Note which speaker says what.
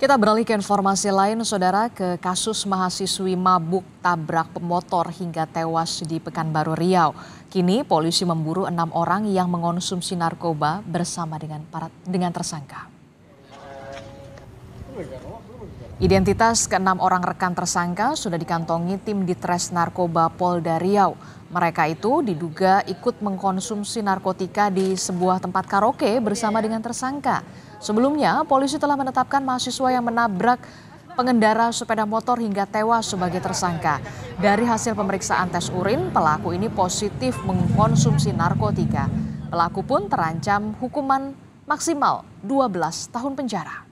Speaker 1: Kita beralih ke informasi lain, saudara, ke kasus mahasiswi mabuk tabrak pemotor hingga tewas di Pekanbaru Riau. Kini polisi memburu enam orang yang mengonsumsi narkoba bersama dengan para, dengan tersangka. Identitas keenam orang rekan tersangka sudah dikantongi tim di Tres Narkoba Polda Riau. Mereka itu diduga ikut mengkonsumsi narkotika di sebuah tempat karaoke bersama iya. dengan tersangka. Sebelumnya, polisi telah menetapkan mahasiswa yang menabrak pengendara sepeda motor hingga tewas sebagai tersangka. Dari hasil pemeriksaan tes urin, pelaku ini positif mengkonsumsi narkotika. Pelaku pun terancam hukuman maksimal 12 tahun penjara.